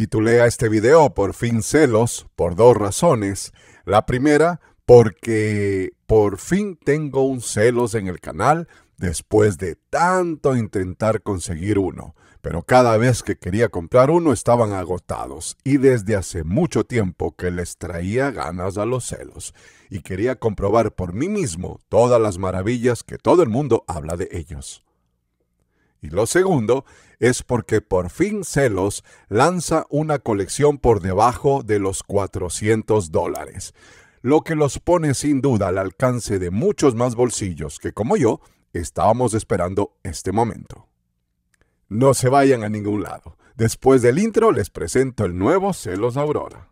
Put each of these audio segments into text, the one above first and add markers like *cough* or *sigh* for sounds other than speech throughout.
Titulé a este video por fin celos por dos razones. La primera, porque por fin tengo un celos en el canal después de tanto intentar conseguir uno. Pero cada vez que quería comprar uno estaban agotados y desde hace mucho tiempo que les traía ganas a los celos y quería comprobar por mí mismo todas las maravillas que todo el mundo habla de ellos. Y lo segundo es porque por fin Celos lanza una colección por debajo de los 400 dólares, lo que los pone sin duda al alcance de muchos más bolsillos que como yo estábamos esperando este momento. No se vayan a ningún lado. Después del intro les presento el nuevo Celos Aurora.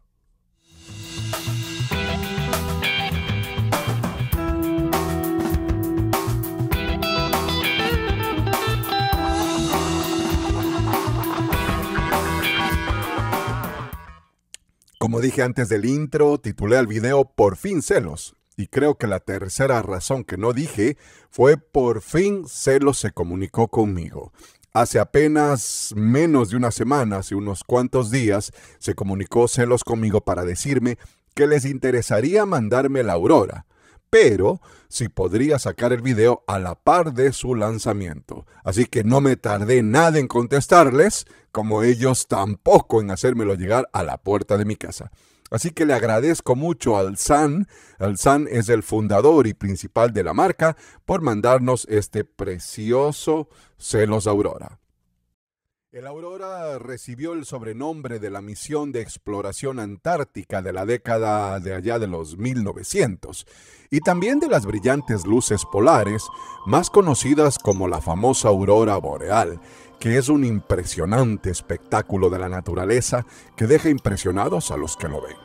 dije antes del intro, titulé el video Por fin celos. Y creo que la tercera razón que no dije fue por fin celos se comunicó conmigo. Hace apenas menos de una semana, hace unos cuantos días, se comunicó celos conmigo para decirme que les interesaría mandarme la aurora pero si podría sacar el video a la par de su lanzamiento. Así que no me tardé nada en contestarles, como ellos tampoco en hacérmelo llegar a la puerta de mi casa. Así que le agradezco mucho al San, al San es el fundador y principal de la marca, por mandarnos este precioso Celos Aurora. El Aurora recibió el sobrenombre de la misión de exploración antártica de la década de allá de los 1900 y también de las brillantes luces polares, más conocidas como la famosa aurora boreal, que es un impresionante espectáculo de la naturaleza que deja impresionados a los que lo ven.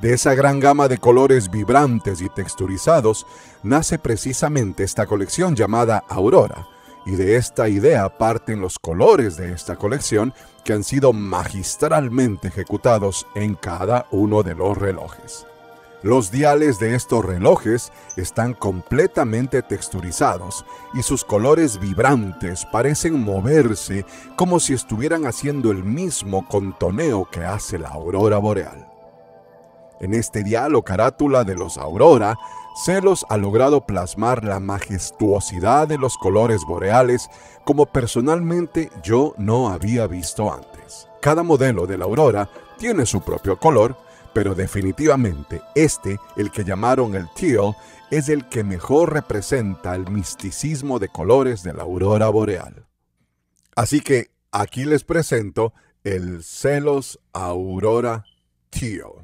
De esa gran gama de colores vibrantes y texturizados nace precisamente esta colección llamada Aurora y de esta idea parten los colores de esta colección que han sido magistralmente ejecutados en cada uno de los relojes. Los diales de estos relojes están completamente texturizados y sus colores vibrantes parecen moverse como si estuvieran haciendo el mismo contoneo que hace la aurora boreal. En este diálogo carátula de los Aurora, Celos ha logrado plasmar la majestuosidad de los colores boreales como personalmente yo no había visto antes. Cada modelo de la Aurora tiene su propio color, pero definitivamente este, el que llamaron el teal, es el que mejor representa el misticismo de colores de la aurora boreal. Así que aquí les presento el Celos Aurora Teal.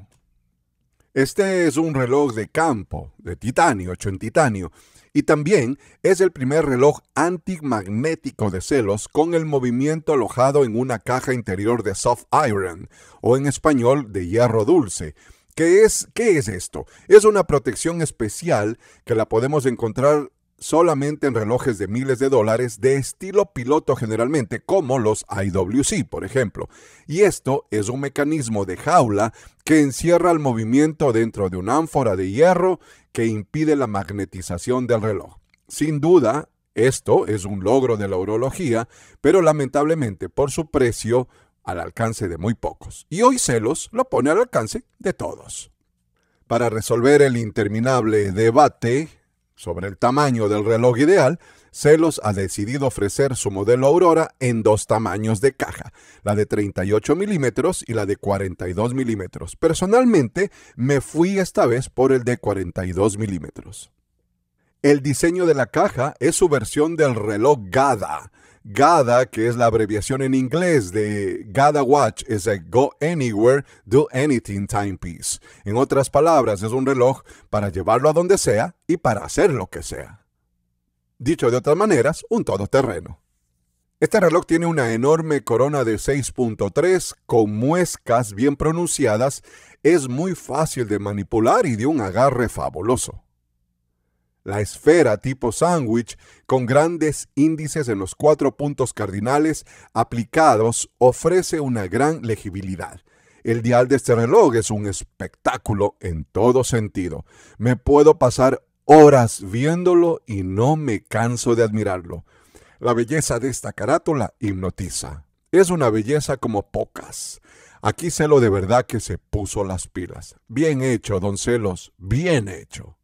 Este es un reloj de campo, de titanio, hecho en titanio, y también es el primer reloj antimagnético de celos con el movimiento alojado en una caja interior de soft iron, o en español de hierro dulce. ¿Qué es, ¿Qué es esto? Es una protección especial que la podemos encontrar solamente en relojes de miles de dólares de estilo piloto generalmente, como los IWC, por ejemplo. Y esto es un mecanismo de jaula que encierra el movimiento dentro de una ánfora de hierro que impide la magnetización del reloj. Sin duda, esto es un logro de la urología, pero lamentablemente por su precio al alcance de muy pocos. Y hoy Celos lo pone al alcance de todos. Para resolver el interminable debate, sobre el tamaño del reloj ideal, Celos ha decidido ofrecer su modelo Aurora en dos tamaños de caja, la de 38 milímetros y la de 42 milímetros. Personalmente, me fui esta vez por el de 42 milímetros. El diseño de la caja es su versión del reloj Gada, GADA, que es la abreviación en inglés de GADA Watch, es a Go Anywhere, Do Anything Timepiece. En otras palabras, es un reloj para llevarlo a donde sea y para hacer lo que sea. Dicho de otras maneras, un todoterreno. Este reloj tiene una enorme corona de 6.3 con muescas bien pronunciadas, es muy fácil de manipular y de un agarre fabuloso la esfera tipo sándwich con grandes índices en los cuatro puntos cardinales aplicados ofrece una gran legibilidad. El dial de este reloj es un espectáculo en todo sentido. Me puedo pasar horas viéndolo y no me canso de admirarlo. La belleza de esta carátula hipnotiza. Es una belleza como pocas. Aquí lo de verdad que se puso las pilas. Bien hecho, don Celos, bien hecho.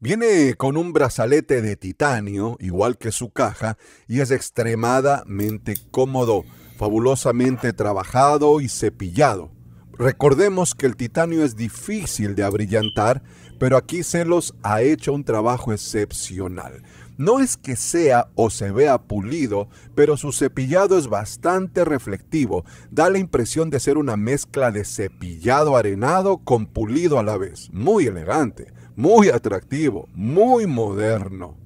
Viene con un brazalete de titanio, igual que su caja, y es extremadamente cómodo, fabulosamente trabajado y cepillado. Recordemos que el titanio es difícil de abrillantar, pero aquí Celos ha hecho un trabajo excepcional. No es que sea o se vea pulido, pero su cepillado es bastante reflectivo. Da la impresión de ser una mezcla de cepillado arenado con pulido a la vez. Muy elegante muy atractivo, muy moderno.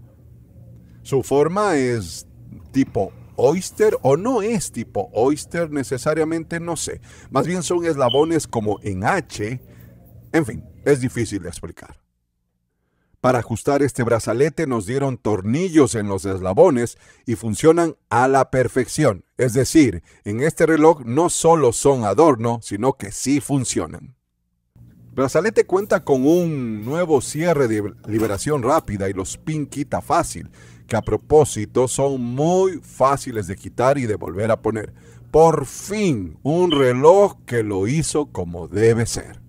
Su forma es tipo oyster o no es tipo oyster necesariamente, no sé. Más bien son eslabones como en H. En fin, es difícil de explicar. Para ajustar este brazalete nos dieron tornillos en los eslabones y funcionan a la perfección. Es decir, en este reloj no solo son adorno, sino que sí funcionan. Brazalete cuenta con un nuevo cierre de liberación rápida y los pin quita fácil, que a propósito son muy fáciles de quitar y de volver a poner. Por fin, un reloj que lo hizo como debe ser.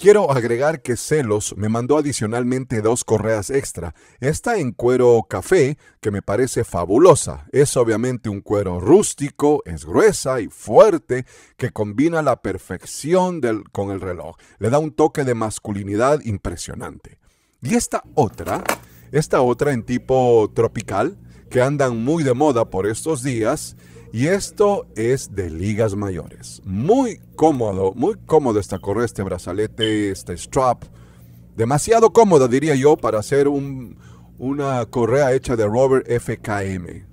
Quiero agregar que Celos me mandó adicionalmente dos correas extra. Esta en cuero café, que me parece fabulosa. Es obviamente un cuero rústico, es gruesa y fuerte, que combina la perfección con el reloj. Le da un toque de masculinidad impresionante. Y esta otra, esta otra en tipo tropical, que andan muy de moda por estos días, y esto es de ligas mayores. Muy cómodo, muy cómodo esta correa, este brazalete, este strap. Demasiado cómodo, diría yo, para hacer una correa hecha de Robert FKM.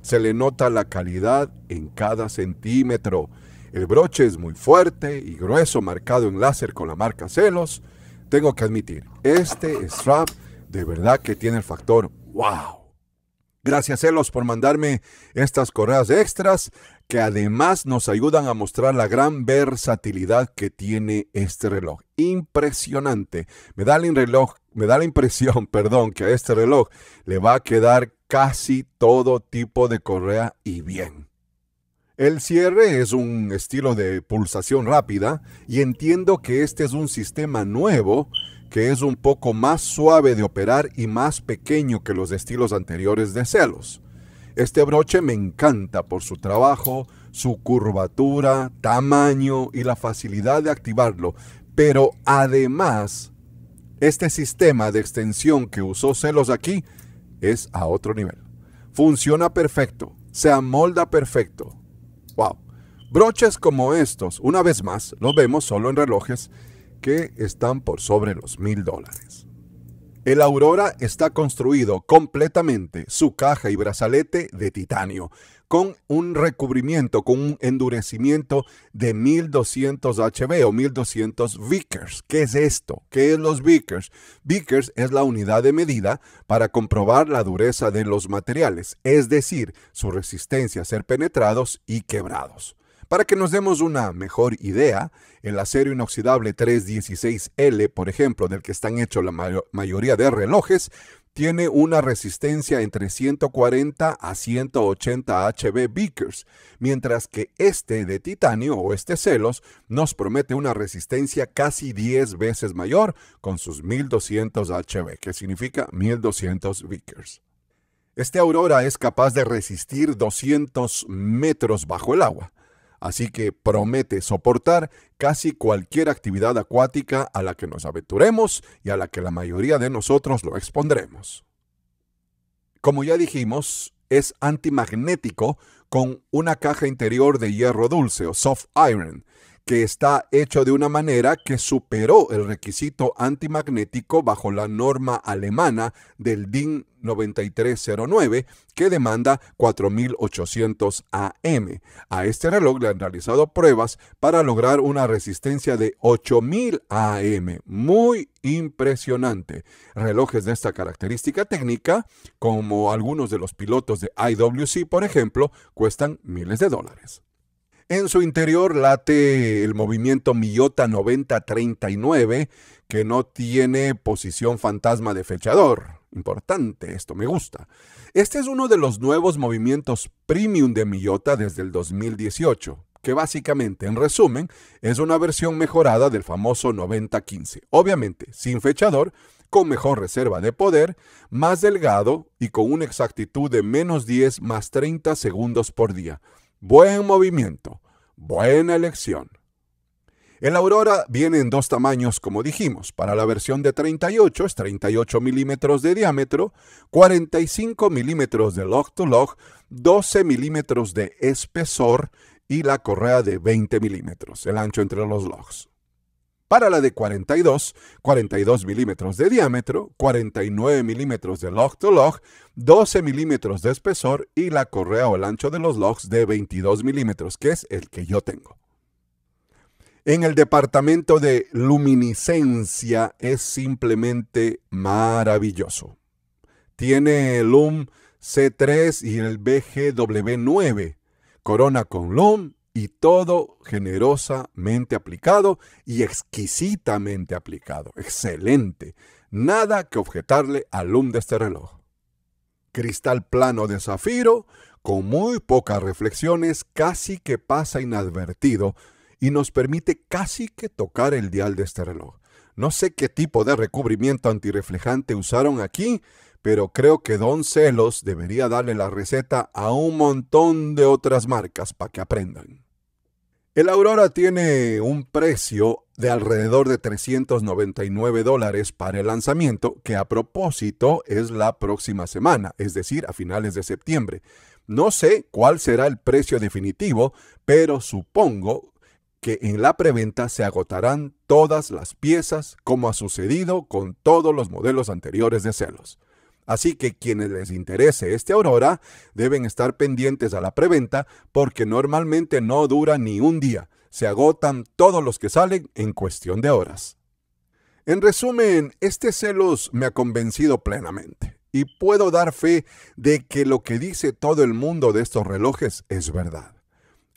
Se le nota la calidad en cada centímetro. El broche es muy fuerte y grueso, marcado en láser con la marca Celos. Tengo que admitir, este strap de verdad que tiene el factor wow. Gracias, ellos por mandarme estas correas extras que además nos ayudan a mostrar la gran versatilidad que tiene este reloj. Impresionante. Me da, el reloj, me da la impresión, *laughs* perdón, que a este reloj le va a quedar casi todo tipo de correa y bien. El cierre es un estilo de pulsación rápida y entiendo que este es un sistema nuevo que es un poco más suave de operar y más pequeño que los estilos anteriores de celos. Este broche me encanta por su trabajo, su curvatura, tamaño y la facilidad de activarlo, pero además, este sistema de extensión que usó Celos aquí es a otro nivel. Funciona perfecto, se amolda perfecto, Wow. Broches como estos, una vez más, los vemos solo en relojes que están por sobre los mil dólares. El Aurora está construido completamente, su caja y brazalete de titanio, con un recubrimiento, con un endurecimiento de 1200 HB o 1200 Vickers. ¿Qué es esto? ¿Qué es los Vickers? Vickers es la unidad de medida para comprobar la dureza de los materiales, es decir, su resistencia a ser penetrados y quebrados. Para que nos demos una mejor idea, el acero inoxidable 316L, por ejemplo, del que están hechos la mayoría de relojes, tiene una resistencia entre 140 a 180 HB Vickers, mientras que este de titanio o este celos nos promete una resistencia casi 10 veces mayor con sus 1200 HB, que significa 1200 Vickers. Este Aurora es capaz de resistir 200 metros bajo el agua, así que promete soportar casi cualquier actividad acuática a la que nos aventuremos y a la que la mayoría de nosotros lo expondremos. Como ya dijimos, es antimagnético con una caja interior de hierro dulce o soft iron que está hecho de una manera que superó el requisito antimagnético bajo la norma alemana del DIN 9309 que demanda 4800 AM. A este reloj le han realizado pruebas para lograr una resistencia de 8000 AM. Muy impresionante. Relojes de esta característica técnica, como algunos de los pilotos de IWC, por ejemplo, cuestan miles de dólares. En su interior late el movimiento Miyota 9039, que no tiene posición fantasma de fechador. Importante, esto me gusta. Este es uno de los nuevos movimientos premium de Miyota desde el 2018 que básicamente, en resumen, es una versión mejorada del famoso 9015. Obviamente, sin fechador, con mejor reserva de poder, más delgado y con una exactitud de menos 10 más 30 segundos por día. Buen movimiento. Buena elección. El Aurora viene en dos tamaños, como dijimos. Para la versión de 38 es 38 milímetros de diámetro, 45 milímetros de lock to log 12 milímetros de espesor y la correa de 20 milímetros, el ancho entre los logs para la de 42, 42 milímetros de diámetro, 49 milímetros de log to log, 12 milímetros de espesor y la correa o el ancho de los logs de 22 milímetros, que es el que yo tengo. En el departamento de luminiscencia es simplemente maravilloso. Tiene el LUM C3 y el BGW9, corona con LUM y todo generosamente aplicado y exquisitamente aplicado. Excelente. Nada que objetarle al de este reloj. Cristal plano de zafiro, con muy pocas reflexiones, casi que pasa inadvertido y nos permite casi que tocar el dial de este reloj. No sé qué tipo de recubrimiento antirreflejante usaron aquí, pero creo que Don Celos debería darle la receta a un montón de otras marcas para que aprendan. El Aurora tiene un precio de alrededor de 399 dólares para el lanzamiento, que a propósito es la próxima semana, es decir, a finales de septiembre. No sé cuál será el precio definitivo, pero supongo que en la preventa se agotarán todas las piezas, como ha sucedido con todos los modelos anteriores de celos. Así que quienes les interese este Aurora deben estar pendientes a la preventa porque normalmente no dura ni un día. Se agotan todos los que salen en cuestión de horas. En resumen, este celos me ha convencido plenamente y puedo dar fe de que lo que dice todo el mundo de estos relojes es verdad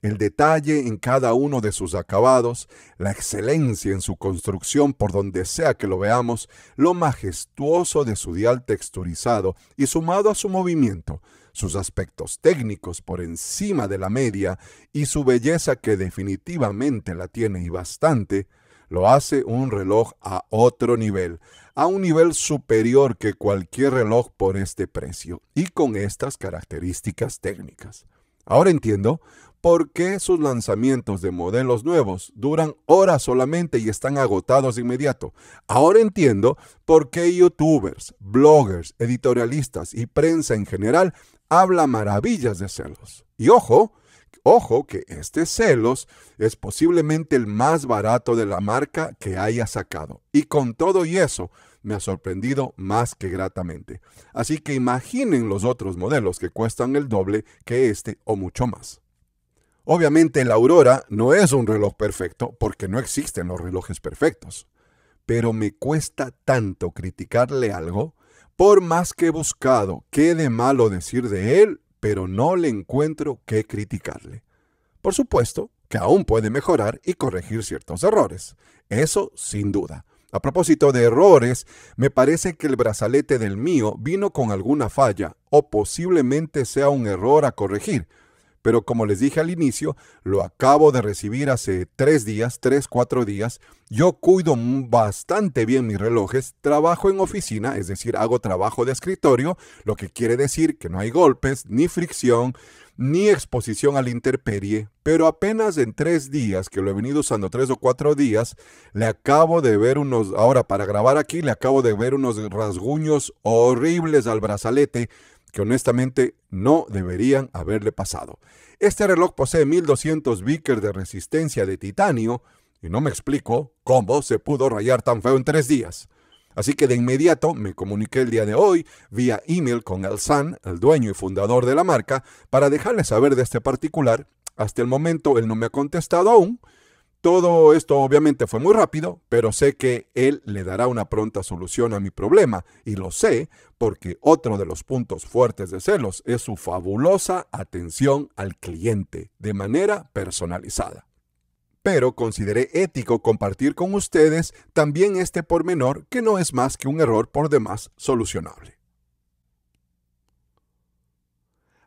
el detalle en cada uno de sus acabados, la excelencia en su construcción por donde sea que lo veamos, lo majestuoso de su dial texturizado y sumado a su movimiento, sus aspectos técnicos por encima de la media y su belleza que definitivamente la tiene y bastante, lo hace un reloj a otro nivel, a un nivel superior que cualquier reloj por este precio y con estas características técnicas. Ahora entiendo ¿Por qué sus lanzamientos de modelos nuevos duran horas solamente y están agotados de inmediato? Ahora entiendo por qué youtubers, bloggers, editorialistas y prensa en general habla maravillas de celos. Y ojo, ojo que este celos es posiblemente el más barato de la marca que haya sacado. Y con todo y eso, me ha sorprendido más que gratamente. Así que imaginen los otros modelos que cuestan el doble que este o mucho más. Obviamente la aurora no es un reloj perfecto porque no existen los relojes perfectos, pero me cuesta tanto criticarle algo, por más que he buscado qué de malo decir de él, pero no le encuentro qué criticarle. Por supuesto que aún puede mejorar y corregir ciertos errores, eso sin duda. A propósito de errores, me parece que el brazalete del mío vino con alguna falla o posiblemente sea un error a corregir, pero como les dije al inicio, lo acabo de recibir hace tres días, tres, cuatro días. Yo cuido bastante bien mis relojes, trabajo en oficina, es decir, hago trabajo de escritorio, lo que quiere decir que no hay golpes, ni fricción, ni exposición a la interperie. Pero apenas en tres días, que lo he venido usando tres o cuatro días, le acabo de ver unos, ahora para grabar aquí, le acabo de ver unos rasguños horribles al brazalete que honestamente no deberían haberle pasado. Este reloj posee 1200 Vickers de resistencia de titanio y no me explico cómo se pudo rayar tan feo en tres días. Así que de inmediato me comuniqué el día de hoy vía email con el San, el dueño y fundador de la marca, para dejarle saber de este particular. Hasta el momento él no me ha contestado aún, todo esto obviamente fue muy rápido, pero sé que Él le dará una pronta solución a mi problema y lo sé porque otro de los puntos fuertes de Celos es su fabulosa atención al cliente de manera personalizada. Pero consideré ético compartir con ustedes también este pormenor que no es más que un error por demás solucionable.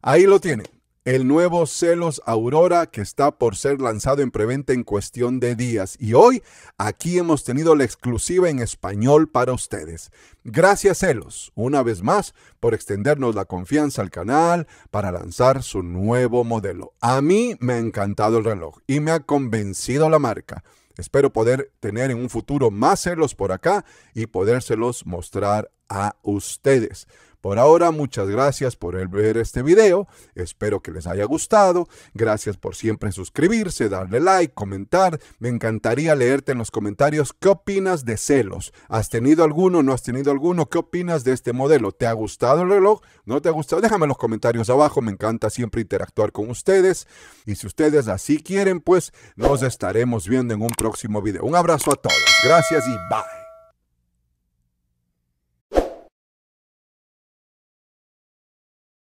Ahí lo tienen el nuevo Celos Aurora que está por ser lanzado en preventa en cuestión de días. Y hoy aquí hemos tenido la exclusiva en español para ustedes. Gracias Celos, una vez más, por extendernos la confianza al canal para lanzar su nuevo modelo. A mí me ha encantado el reloj y me ha convencido la marca. Espero poder tener en un futuro más celos por acá y podérselos mostrar a ustedes. Por ahora, muchas gracias por ver este video. Espero que les haya gustado. Gracias por siempre suscribirse, darle like, comentar. Me encantaría leerte en los comentarios qué opinas de celos. ¿Has tenido alguno? ¿No has tenido alguno? ¿Qué opinas de este modelo? ¿Te ha gustado el reloj? ¿No te ha gustado? Déjame en los comentarios abajo. Me encanta siempre interactuar con ustedes. Y si ustedes así quieren, pues nos estaremos viendo en un próximo video. Un abrazo a todos. Gracias y bye.